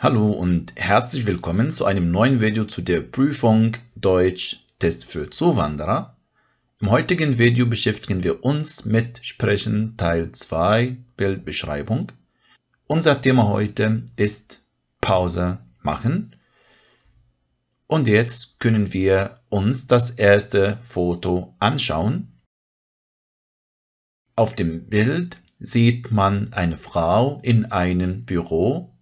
Hallo und herzlich willkommen zu einem neuen Video zu der Prüfung Deutsch Test für Zuwanderer. Im heutigen Video beschäftigen wir uns mit Sprechen Teil 2 Bildbeschreibung. Unser Thema heute ist Pause machen. Und jetzt können wir uns das erste Foto anschauen. Auf dem Bild sieht man eine Frau in einem Büro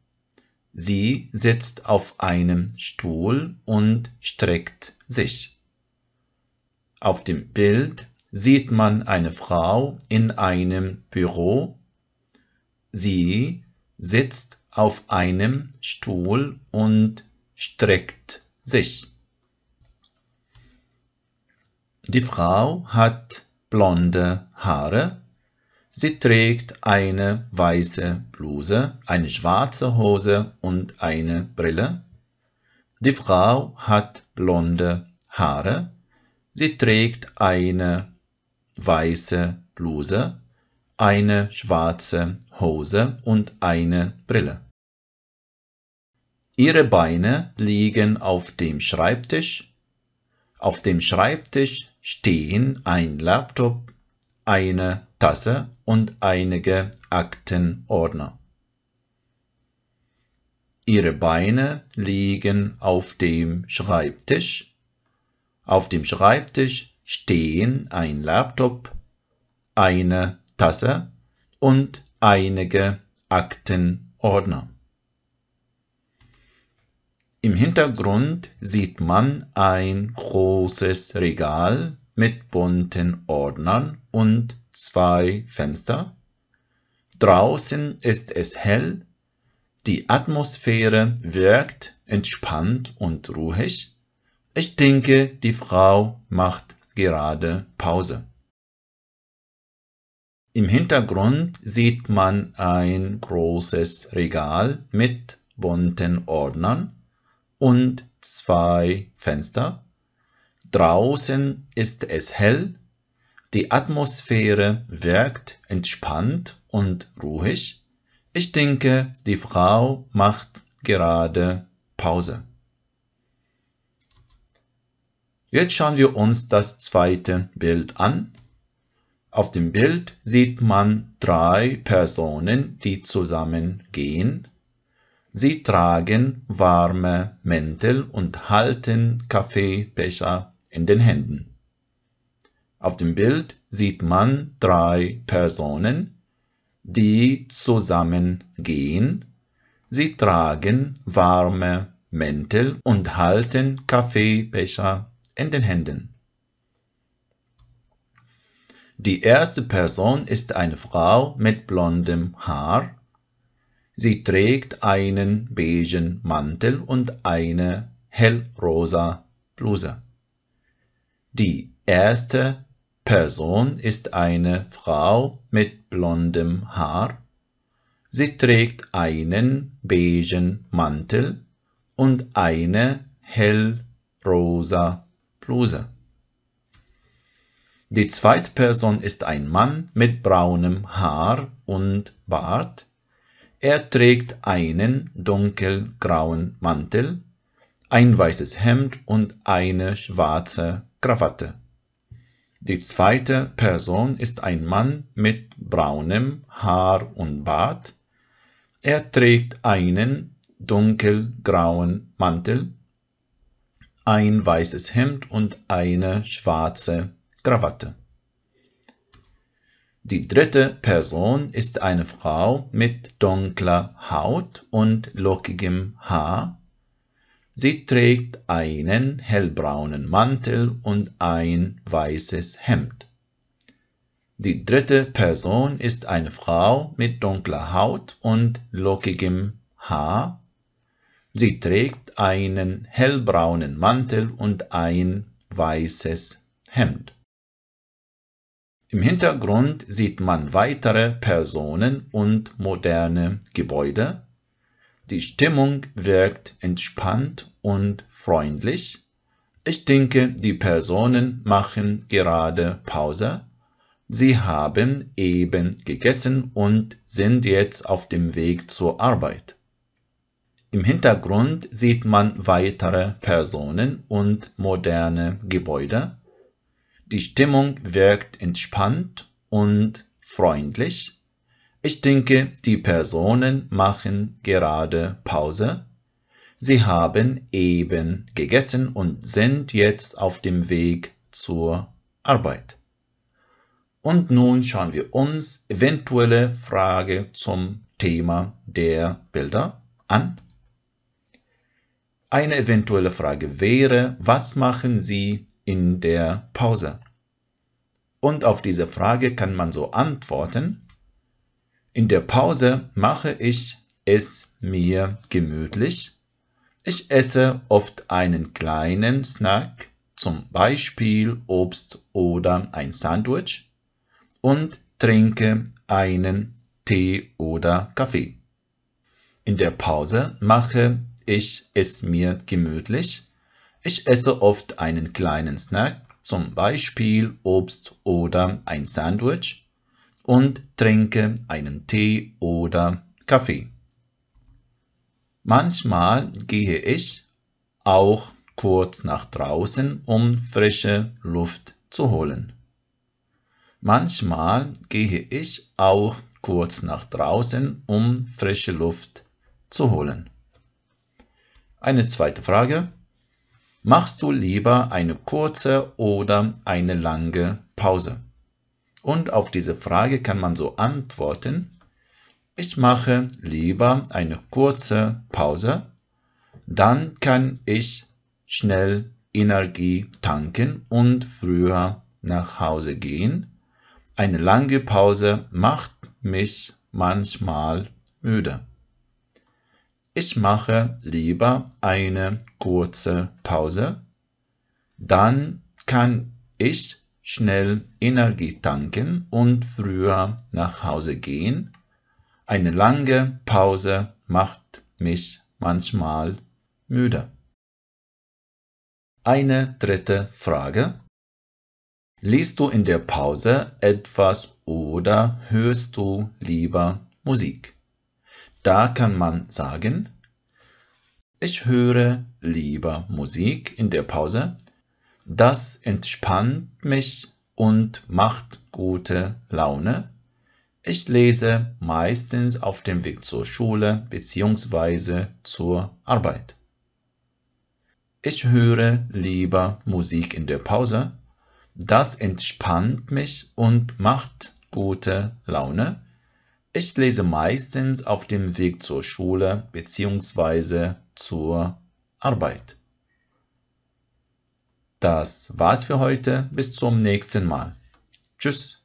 Sie sitzt auf einem Stuhl und streckt sich. Auf dem Bild sieht man eine Frau in einem Büro. Sie sitzt auf einem Stuhl und streckt sich. Die Frau hat blonde Haare. Sie trägt eine weiße Bluse, eine schwarze Hose und eine Brille. Die Frau hat blonde Haare. Sie trägt eine weiße Bluse, eine schwarze Hose und eine Brille. Ihre Beine liegen auf dem Schreibtisch. Auf dem Schreibtisch stehen ein Laptop, eine Tasse und einige Aktenordner. Ihre Beine liegen auf dem Schreibtisch. Auf dem Schreibtisch stehen ein Laptop, eine Tasse und einige Aktenordner. Im Hintergrund sieht man ein großes Regal mit bunten Ordnern und zwei Fenster. Draußen ist es hell. Die Atmosphäre wirkt entspannt und ruhig. Ich denke, die Frau macht gerade Pause. Im Hintergrund sieht man ein großes Regal mit bunten Ordnern und zwei Fenster. Draußen ist es hell, die Atmosphäre wirkt entspannt und ruhig. Ich denke, die Frau macht gerade Pause. Jetzt schauen wir uns das zweite Bild an. Auf dem Bild sieht man drei Personen, die zusammen gehen. Sie tragen warme Mäntel und halten Kaffeebecher in den Händen. Auf dem Bild sieht man drei Personen, die zusammengehen. Sie tragen warme Mäntel und halten Kaffeebecher in den Händen. Die erste Person ist eine Frau mit blondem Haar. Sie trägt einen beigen Mantel und eine hellrosa Bluse. Die erste Person ist eine Frau mit blondem Haar. Sie trägt einen beigen Mantel und eine hellrosa Bluse. Die zweite Person ist ein Mann mit braunem Haar und Bart. Er trägt einen dunkelgrauen Mantel, ein weißes Hemd und eine schwarze Krawatte. Die zweite Person ist ein Mann mit braunem Haar und Bart. Er trägt einen dunkelgrauen Mantel, ein weißes Hemd und eine schwarze Krawatte. Die dritte Person ist eine Frau mit dunkler Haut und lockigem Haar. Sie trägt einen hellbraunen Mantel und ein weißes Hemd. Die dritte Person ist eine Frau mit dunkler Haut und lockigem Haar. Sie trägt einen hellbraunen Mantel und ein weißes Hemd. Im Hintergrund sieht man weitere Personen und moderne Gebäude. Die Stimmung wirkt entspannt und freundlich. Ich denke, die Personen machen gerade Pause. Sie haben eben gegessen und sind jetzt auf dem Weg zur Arbeit. Im Hintergrund sieht man weitere Personen und moderne Gebäude. Die Stimmung wirkt entspannt und freundlich. Ich denke, die Personen machen gerade Pause. Sie haben eben gegessen und sind jetzt auf dem Weg zur Arbeit. Und nun schauen wir uns eventuelle Frage zum Thema der Bilder an. Eine eventuelle Frage wäre, was machen Sie in der Pause? Und auf diese Frage kann man so antworten, in der Pause mache ich es mir gemütlich. Ich esse oft einen kleinen Snack, zum Beispiel Obst oder ein Sandwich, und trinke einen Tee oder Kaffee. In der Pause mache ich es mir gemütlich. Ich esse oft einen kleinen Snack, zum Beispiel Obst oder ein Sandwich, und trinke einen Tee oder Kaffee. Manchmal gehe ich auch kurz nach draußen, um frische Luft zu holen. Manchmal gehe ich auch kurz nach draußen, um frische Luft zu holen. Eine zweite Frage. Machst du lieber eine kurze oder eine lange Pause? Und auf diese Frage kann man so antworten, ich mache lieber eine kurze Pause, dann kann ich schnell Energie tanken und früher nach Hause gehen. Eine lange Pause macht mich manchmal müde. Ich mache lieber eine kurze Pause, dann kann ich schnell Energie tanken und früher nach Hause gehen. Eine lange Pause macht mich manchmal müde. Eine dritte Frage. Liest du in der Pause etwas oder hörst du lieber Musik? Da kann man sagen, ich höre lieber Musik in der Pause das entspannt mich und macht gute Laune. Ich lese meistens auf dem Weg zur Schule bzw. zur Arbeit. Ich höre lieber Musik in der Pause. Das entspannt mich und macht gute Laune. Ich lese meistens auf dem Weg zur Schule bzw. zur Arbeit. Das war's für heute. Bis zum nächsten Mal. Tschüss.